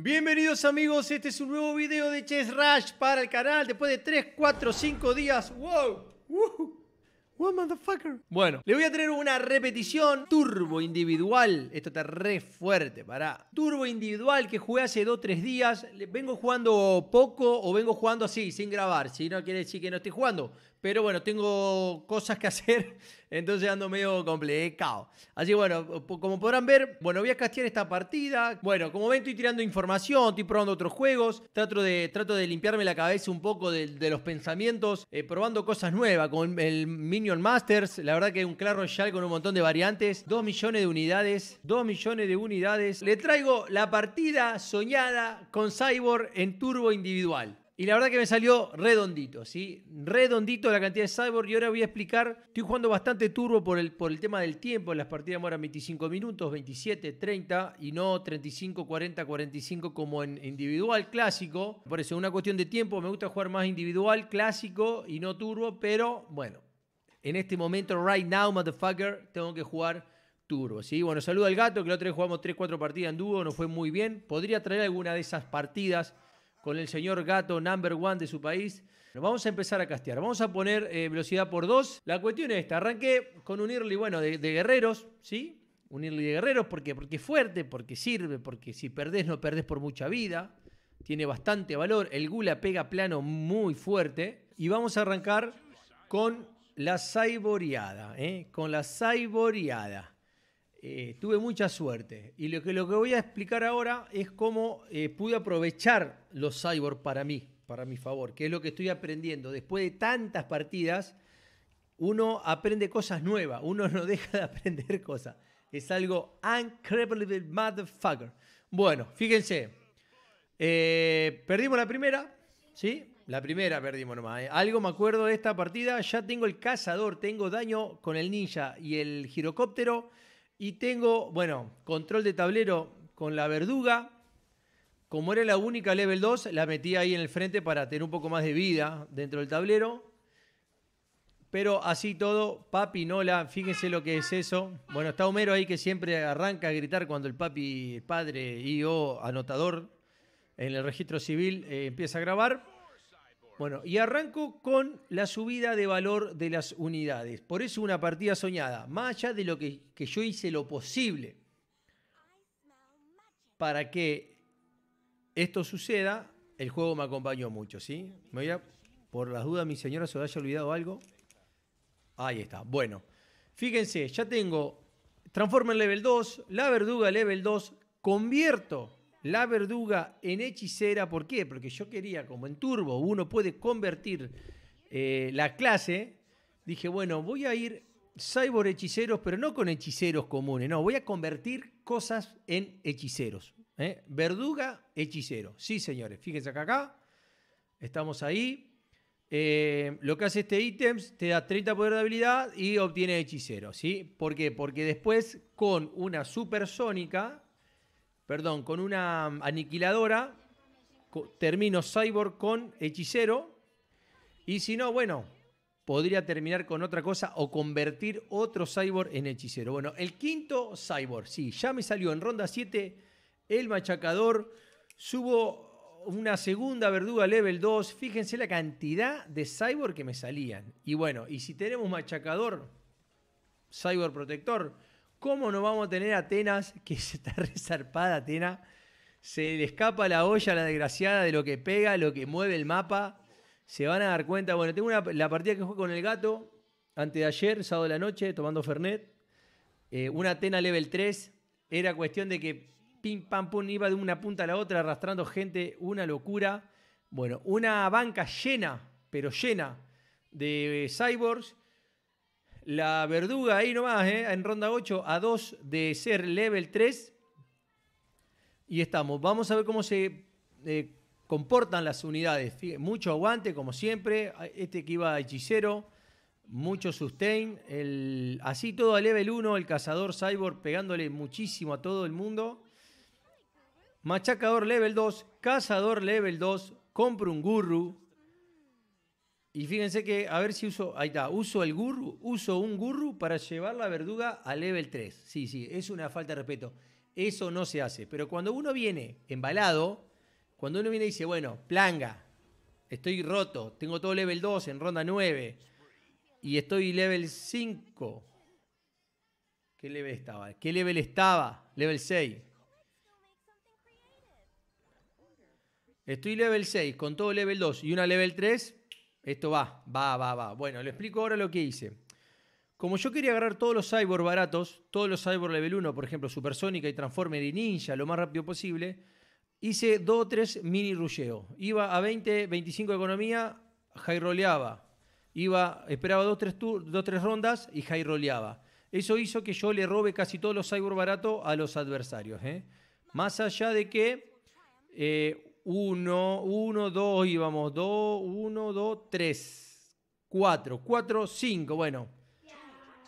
Bienvenidos amigos, este es un nuevo video de Chess Rush para el canal después de 3, 4, 5 días. ¡Wow! ¡Woo! ¡Wow, motherfucker! Bueno, le voy a traer una repetición turbo individual. Esto está re fuerte, para Turbo individual que jugué hace 2, 3 días. Vengo jugando poco o vengo jugando así, sin grabar. Si no quiere decir que no estoy jugando. Pero bueno, tengo cosas que hacer, entonces ando medio complicado. Así bueno, como podrán ver, bueno, voy a castear esta partida. Bueno, como ven, estoy tirando información, estoy probando otros juegos. Trato de, trato de limpiarme la cabeza un poco de, los pensamientos, eh, probando cosas nuevas, con el Minion Masters. La verdad que es un claro Royale con un montón de variantes. Dos millones de unidades, dos millones de unidades. Le traigo la partida soñada con Cyborg en turbo individual. Y la verdad que me salió redondito, ¿sí? Redondito la cantidad de cyborg. Y ahora voy a explicar. Estoy jugando bastante turbo por el, por el tema del tiempo. Las partidas demoran 25 minutos, 27, 30 y no 35, 40, 45 como en individual clásico. Por eso, una cuestión de tiempo. Me gusta jugar más individual, clásico y no turbo. Pero bueno, en este momento, right now, motherfucker, tengo que jugar turbo. ¿sí? Bueno, saludo al gato, que la otra vez jugamos 3-4 partidas en dúo, no fue muy bien. Podría traer alguna de esas partidas con el señor Gato, number one de su país. Vamos a empezar a castear. Vamos a poner eh, velocidad por dos. La cuestión es esta. Arranqué con un early, bueno, de, guerreros, ¿sí? Un early de guerreros, ¿por qué? Porque es fuerte, porque sirve, porque si perdés, no perdés por mucha vida. Tiene bastante valor. El gula pega plano muy fuerte. Y vamos a arrancar con la saiboreada, ¿eh? Con la saiboreada. Eh, tuve mucha suerte. Y lo que, lo que voy a explicar ahora es cómo eh, pude aprovechar los cyborg para mí, para mi favor, que es lo que estoy aprendiendo. Después de tantas partidas, uno aprende cosas nuevas, uno no deja de aprender cosas. Es algo incredible motherfucker. Bueno, fíjense. Eh, perdimos la primera, ¿sí? La primera perdimos nomás. Algo me acuerdo de esta partida. Ya tengo el cazador, tengo daño con el ninja y el girocóptero. Y tengo, bueno, control de tablero con la verduga. Como era la única level 2, la metí ahí en el frente para tener un poco más de vida dentro del tablero. Pero así todo, Papi Nola, fíjense lo que es eso. Bueno, está Homero ahí que siempre arranca a gritar cuando el papi, padre y o anotador en el registro civil eh, empieza a grabar. Bueno, y arranco con la subida de valor de las unidades. Por eso una partida soñada, más allá de lo que, yo hice lo posible para que esto suceda, el juego me acompañó mucho, ¿sí? Me voy a, por las dudas, mi señora se haya olvidado algo. Ahí está, bueno. Fíjense, ya tengo Transformer Level 2, La Verduga Level 2, convierto la verduga en hechicera, ¿por qué? Porque yo quería, como en turbo uno puede convertir eh, la clase, dije, bueno, voy a ir cyborg hechiceros, pero no con hechiceros comunes, no, voy a convertir cosas en hechiceros. ¿eh? Verduga, hechicero. Sí, señores, fíjense acá, estamos ahí. Eh, lo que hace este ítem te da 30 poder de habilidad y obtiene hechicero, ¿sí? ¿Por qué? Porque después con una supersónica perdón, con una mm, aniquiladora, termino Cyborg con hechicero, y si no, bueno, podría terminar con otra cosa o convertir otro Cyborg en hechicero. Bueno, el quinto Cyborg, sí, ya me salió en ronda 7 el machacador, subo una segunda verduga level 2, fíjense la cantidad de Cyborg que me salían. Y bueno, y si tenemos machacador, Cyborg protector, ¿Cómo no vamos a tener Atenas, que se está resarpada Atenas? Se le escapa la olla a la desgraciada de lo que pega, lo que mueve el mapa. Se van a dar cuenta. Bueno, tengo la partida que jugué con el gato antes de ayer, sábado de la noche, tomando Fernet. Eh, una Atena level 3. Era cuestión de que pim pam pum iba de una punta a la otra arrastrando gente. Una locura. Bueno, una banca llena, pero llena de cyborgs la verduga ahí nomás, eh, en ronda 8, a 2 de ser level 3. Y estamos. Vamos a ver cómo se eh, comportan las unidades. mucho aguante, como siempre. Este que iba a hechicero. Mucho sustain. El, así todo a level 1, el cazador cyborg pegándole muchísimo a todo el mundo. Machacador level 2, cazador level 2, compra un gurru. Y fíjense que, a ver si uso, ahí está, uso el gurru, uso un gurru para llevar la verduga a level 3. Sí, sí, es una falta de respeto. Eso no se hace. Pero cuando uno viene embalado, cuando uno viene y dice, bueno, planga, estoy roto, tengo todo level 2 en ronda 9 y estoy level 5. ¿Qué level estaba? ¿Qué level estaba? Level 6. Estoy level 6 con todo level 2 y una level 3 esto va, va, va, va. Bueno, le explico ahora lo que hice. Como yo quería agarrar todos los cyborg baratos, todos los cyborg level 1, por ejemplo, Supersónica y Transformer y Ninja, lo más rápido posible, hice 2 o 3 mini rulleo. Iba a 20, 25 de economía, high roleaba. Iba, esperaba 2 3 tres rondas y high roleaba. Eso hizo que yo le robe casi todos los cyborg baratos a los adversarios. ¿eh? Más allá de que eh, 1, 1, 2, íbamos, 2, 1, 2, 3, 4, 4, 5, bueno.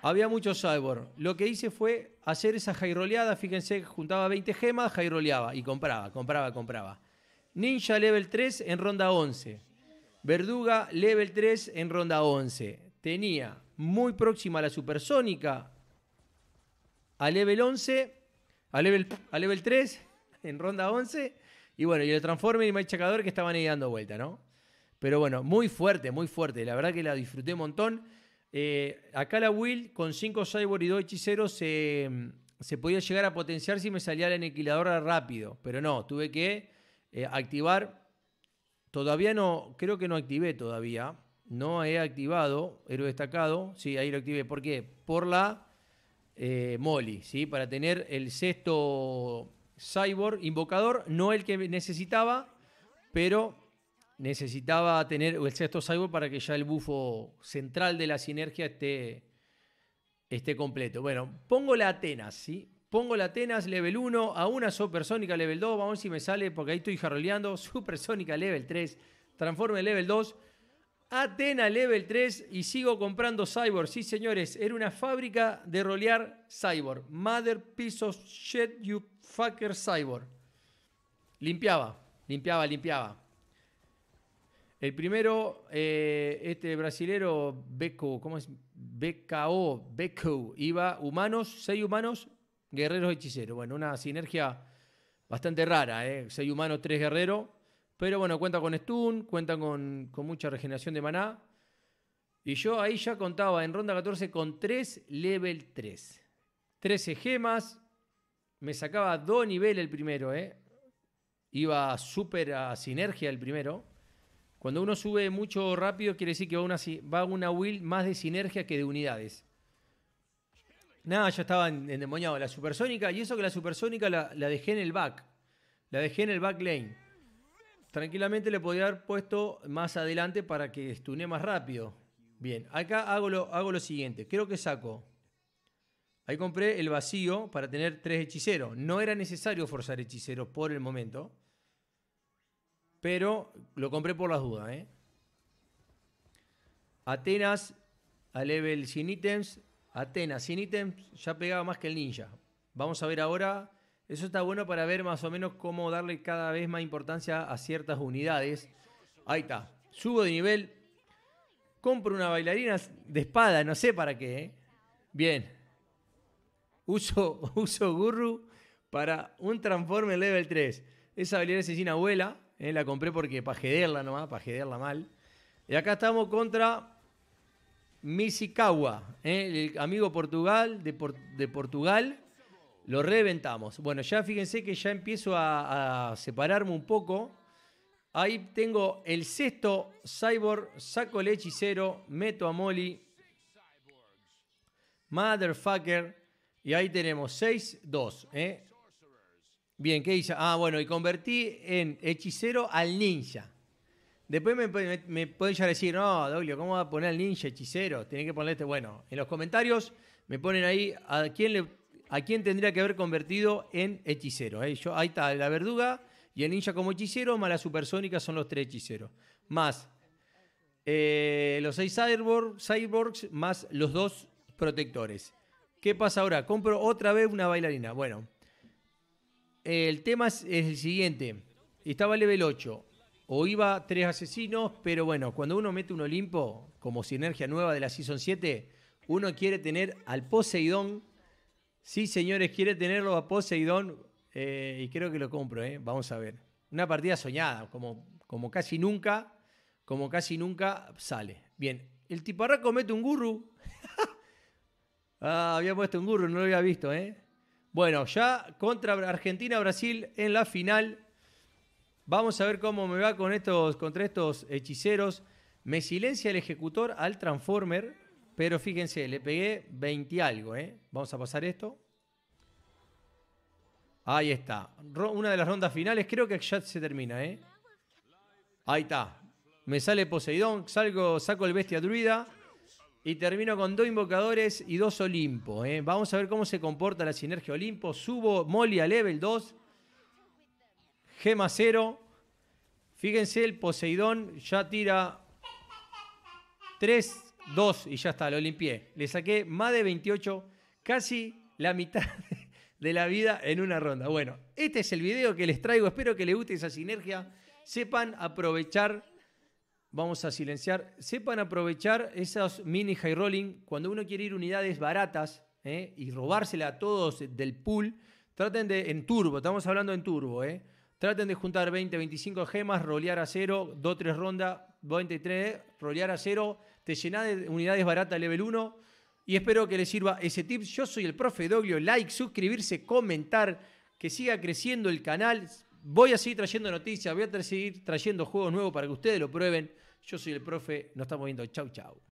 Había mucho cyborg. Lo que hice fue hacer esa jairoleada, fíjense, juntaba 20 gemas, jairoleaba y compraba, compraba, compraba. Ninja level 3 en ronda 11. Verduga level 3 en ronda 11. Tenía muy próxima a la supersónica a level 11, level, a level 3 en ronda 11 y bueno, y el Transformer y el Machacador que estaban ahí dando vuelta, ¿no? Pero bueno, muy fuerte, muy fuerte. La verdad que la disfruté un montón. Eh, acá la Will con 5 Cyborg y 2 hechiceros se, podía llegar a potenciar si me salía la aniquiladora rápido. Pero no, tuve que eh, activar. Todavía no, creo que no activé todavía. No he activado héroe destacado. Sí, ahí lo activé. ¿Por qué? Por la eh, MOLI, ¿sí? Para tener el sexto Cyborg invocador, no el que necesitaba, pero necesitaba tener el sexto Cyborg para que ya el bufo central de la sinergia esté, esté completo. Bueno, pongo la Atenas, ¿sí? Pongo la Atenas level 1 a una Supersónica level 2. Vamos a ver si me sale, porque ahí estoy jarroleando. Supersónica level 3, Transforme level 2. Atena Level 3 y sigo comprando Cyborg. Sí, señores, era una fábrica de rolear Cyborg. Mother piece of shit, you fucker Cyborg. Limpiaba, limpiaba, limpiaba. El primero, eh, este brasilero, Beco, ¿cómo es? BKO, Beko, iba humanos, seis humanos, guerreros hechiceros. Bueno, una sinergia bastante rara, ¿eh? Seis humanos, tres guerreros. Pero bueno, cuenta con Stun, cuenta con, mucha regeneración de maná. Y yo ahí ya contaba en ronda 14 con 3 level 3. 13 gemas. Me sacaba 2 niveles el primero, ¿eh? Iba súper a sinergia el primero. Cuando uno sube mucho rápido, quiere decir que va a va una will más de sinergia que de unidades. Nada, ya estaba endemoniado. La supersónica, y eso que la supersónica la dejé en el back. La dejé en el back lane tranquilamente le podría haber puesto más adelante para que estune más rápido. Bien, acá hago lo, hago lo siguiente. Creo que saco. Ahí compré el vacío para tener tres hechiceros. No era necesario forzar hechiceros por el momento. Pero lo compré por las dudas. ¿eh? Atenas a level sin ítems. Atenas sin ítems ya pegaba más que el ninja. Vamos a ver ahora eso está bueno para ver más o menos cómo darle cada vez más importancia a ciertas unidades. Ahí está. Subo de nivel. Compro una bailarina de espada, no sé para qué. ¿eh? Bien. Uso, uso Gurru para un Transformer level 3. Esa bailarina asesina abuela. ¿eh? La compré porque para jederla nomás, para jederla mal. Y acá estamos contra Misikawa, ¿eh? el amigo Portugal de, de Portugal lo reventamos. Bueno, ya fíjense que ya empiezo a, separarme un poco. Ahí tengo el sexto Cyborg, saco el hechicero, meto a Molly. Motherfucker. Y ahí tenemos 6-2. ¿eh? Bien, ¿qué hice? Ah, bueno, y convertí en hechicero al ninja. Después me, pueden ya decir, no, Doglio, ¿cómo va a poner al ninja hechicero? tiene que poner este. Bueno, en los comentarios me ponen ahí a quién le a quién tendría que haber convertido en hechicero. Eh? Yo, ahí está, la verduga y el ninja como hechicero, más la supersónica son los tres hechiceros. Más eh, los seis cyborgs, más los dos protectores. ¿Qué pasa ahora? Compro otra vez una bailarina. Bueno, el tema es, el siguiente. Estaba level 8. O iba tres asesinos, pero bueno, cuando uno mete un Olimpo como sinergia nueva de la Season 7, uno quiere tener al Poseidón Sí, señores, quiere tenerlo a Poseidón eh, y creo que lo compro, eh. vamos a ver. Una partida soñada, como, como casi nunca, como casi nunca sale. Bien, el tiparraco mete un gurru. ah, había puesto un gurru, no lo había visto, ¿eh? Bueno, ya contra Argentina-Brasil en la final. Vamos a ver cómo me va con estos, contra estos hechiceros. Me silencia el ejecutor al Transformer. Pero fíjense, le pegué 20 y algo, ¿eh? Vamos a pasar esto. Ahí está. Una de las rondas finales, creo que ya se termina, ¿eh? Ahí está. Me sale Poseidón, salgo, saco el bestia druida y termino con dos invocadores y dos Olimpo. ¿eh? Vamos a ver cómo se comporta la sinergia Olimpo. Subo Molly a level 2. Gema 0. Fíjense, el Poseidón ya tira 3 Dos, y ya está, lo limpié. Le saqué más de 28, casi la mitad de la vida en una ronda. Bueno, este es el video que les traigo. Espero que les guste esa sinergia. Sepan aprovechar, vamos a silenciar, sepan aprovechar esos mini high rolling. Cuando uno quiere ir unidades baratas ¿eh? y robársela a todos del pool, traten de, en turbo, estamos hablando en turbo, ¿eh? traten de juntar 20, 25 gemas, rolear a cero, dos, tres rondas, 23, rolear a cero te llena de unidades baratas level 1 y espero que les sirva ese tip. Yo soy el profe Doglio, like, suscribirse, comentar, que siga creciendo el canal. Voy a seguir trayendo noticias, voy a seguir trayendo juegos nuevos para que ustedes lo prueben. Yo soy el profe, nos estamos viendo. Chau, chau.